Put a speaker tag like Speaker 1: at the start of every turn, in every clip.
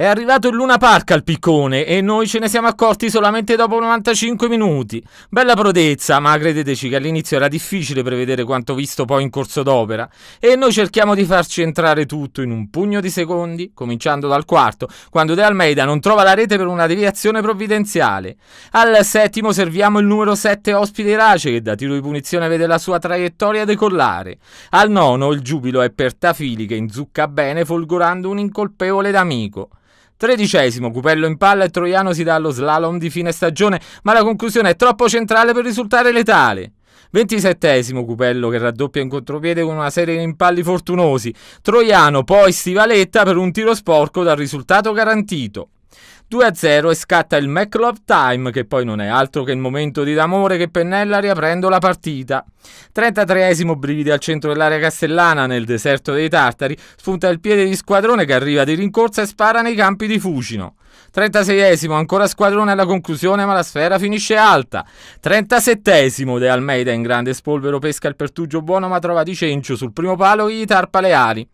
Speaker 1: È arrivato il Luna Park al piccone e noi ce ne siamo accorti solamente dopo 95 minuti. Bella prodezza, ma credeteci che all'inizio era difficile prevedere quanto visto poi in corso d'opera. E noi cerchiamo di farci entrare tutto in un pugno di secondi, cominciando dal quarto, quando De Almeida non trova la rete per una deviazione provvidenziale. Al settimo serviamo il numero 7 ospite Irace che da tiro di punizione vede la sua traiettoria decollare. Al nono il giubilo è per Tafili che inzucca bene folgorando un incolpevole d'amico. Tredicesimo, Cupello in palla e Troiano si dà allo slalom di fine stagione, ma la conclusione è troppo centrale per risultare letale. Ventisettesimo Cupello che raddoppia in contropiede con una serie di impalli fortunosi. Troiano poi stivaletta per un tiro sporco dal risultato garantito. 2-0 e scatta il McLove Time, che poi non è altro che il momento di d'amore che pennella riaprendo la partita. 33esimo brividi al centro dell'area castellana, nel deserto dei Tartari, spunta il piede di squadrone che arriva di rincorsa e spara nei campi di Fucino. 36esimo, ancora squadrone alla conclusione, ma la sfera finisce alta. 37esimo, De Almeida in grande spolvero pesca il pertugio buono, ma trova Di Cencio sul primo palo e gli tarpa le ali.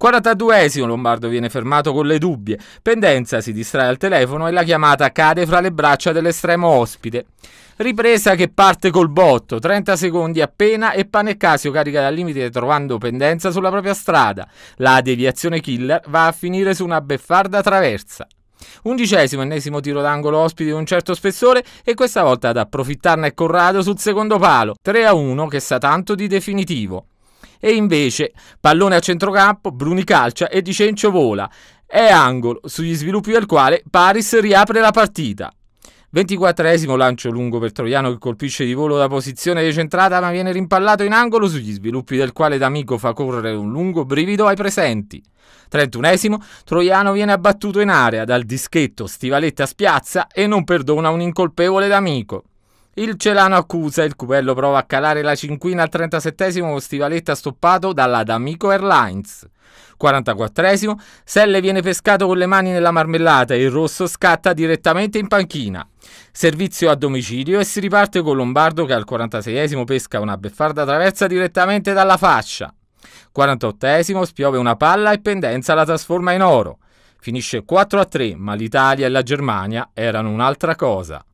Speaker 1: 42esimo Lombardo viene fermato con le dubbie, Pendenza si distrae al telefono e la chiamata cade fra le braccia dell'estremo ospite. Ripresa che parte col botto, 30 secondi appena e Panecasio carica dal limite trovando Pendenza sulla propria strada. La deviazione killer va a finire su una beffarda traversa. Undicesimo, ennesimo tiro d'angolo ospite di un certo spessore e questa volta ad approfittarne Corrado sul secondo palo. 3 a 1 che sa tanto di definitivo. E invece pallone a centrocampo, Bruni calcia e Di Cencio vola. È angolo, sugli sviluppi del quale Paris riapre la partita. 24esimo lancio lungo per Troiano che colpisce di volo da posizione decentrata ma viene rimpallato in angolo sugli sviluppi del quale D'Amico fa correre un lungo brivido ai presenti. 31esimo Troiano viene abbattuto in area dal dischetto Stivaletta spiazza e non perdona un incolpevole D'Amico. Il Celano accusa, il Cupello prova a calare la cinquina al 37esimo con Stivaletta stoppato dalla D'Amico Airlines. 44esimo, Selle viene pescato con le mani nella marmellata e il rosso scatta direttamente in panchina. Servizio a domicilio e si riparte con Lombardo che al 46esimo pesca una beffarda traversa direttamente dalla fascia. 48esimo, spiove una palla e Pendenza la trasforma in oro. Finisce 4 3, ma l'Italia e la Germania erano un'altra cosa.